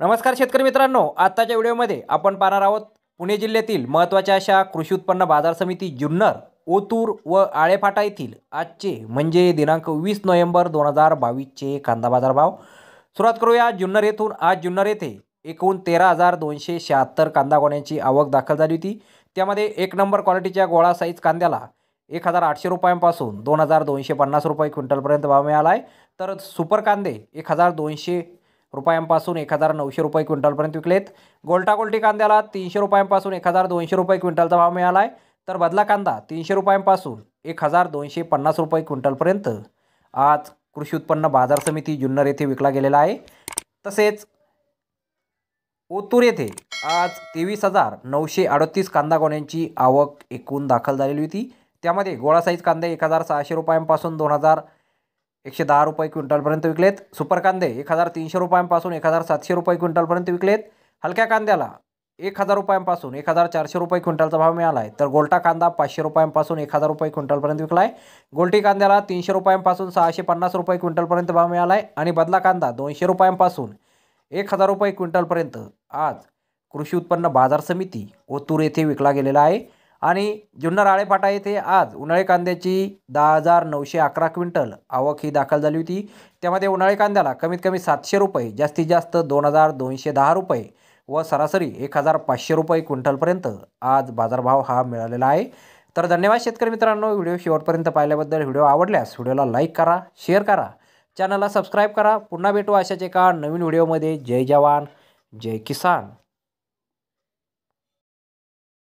नमस्कार शेतकरी मित्रांनो आत्ताच्या व्हिडिओमध्ये आपण पाहणार आहोत पुणे जिल्ह्यातील महत्त्वाच्या अशा कृषी उत्पन्न बाजार समिती जुन्नर ओतूर व आळेफाटा येथील आजचे म्हणजे दिनांक वीस नोव्हेंबर दोन हजार बावीसचे कांदा बाजार भाव सुरुवात करूया जुन्नर येथून आज जुन्नर येथे एकूण तेरा हजार दोनशे शहात्तर कांदा गोण्याची आवक दाखल झाली होती त्यामध्ये एक नंबर क्वालिटीच्या गोळा साईज कांद्याला एक हजार आठशे रुपयांपासून दोन हजार दोनशे पन्नास रुपये क्विंटलपर्यंत भाव मिळाला आहे तर सुपर कांदे एक हजार दोनशे रुपयांपासून एक हजार नऊशे रुपये क्विंटलपर्यंत विकलेत गोल्टी कांद्याला तीनशे रुपयांपासून एक हजार दोनशे रुपये क्विंटलचा भाव मिळाला आहे तर बदला कांदा तीनशे रुपयांपासून एक हजार दोनशे पन्नास रुपये क्विंटलपर्यंत आज कृषी उत्पन्न बाजार समिती जुन्नर येथे विकला गेलेला आहे तसेच ओतूर येथे आज तेवीस हजार नऊशे अडतीस कांदा गोण्यांची आवक एकूण दाखल झालेली होती त्यामध्ये गोळा साईज कांदे एक हजार सहाशे रुपयांपासून दोन हजार एकशे दहा रुपये क्विंटलपर्यंत विकलेत सुपर कांदे एक हजार तीनशे रुपयांपासून एक हजार सातशे रुपये क्विंटलपर्यंत विकलेत हलक्या कांद्याला एक हजार रुपयांपासून एक हजार चारशे रुपये क्विंटलचा भाव मिळाला आहे तर गोल्टा कांदा पाचशे रुपयांपासून एक हजार रुपये क्विंटलपर्यंत विकला आहे गोल्टी कांद्याला तीनशे रुपयांपासून सहाशे पन्नास रुपये क्विंटलपर्यंत भाव मिळाला आहे आणि बदला कांदा दोनशे रुपयांपासून एक हजार रुपये क्विंटलपर्यंत आज कृषी उत्पन्न बाजार समिती ओतूर येथे विकला गेलेला आहे आणि जुन्नर आळेफाटा येथे आज उन्हाळी कांद्याची दहा हजार नऊशे अकरा क्विंटल आवक ही दाखल झाली होती त्यामध्ये उन्हाळी कांद्याला कमीत कमी सातशे रुपये जास्तीत जास्त दोन हजार दोनशे दहा रुपये व सरासरी एक हजार पाचशे रुपये क्विंटलपर्यंत आज बाजारभाव हा मिळालेला आहे तर धन्यवाद शेतकरी मित्रांनो व्हिडिओ शेवटपर्यंत पाहिल्याबद्दल व्हिडिओ आवडल्यास व्हिडिओला लाईक करा शेअर करा चॅनलला सबस्क्राईब करा पुन्हा भेटू अशाच एका नवीन व्हिडिओमध्ये जय जवान जय किसान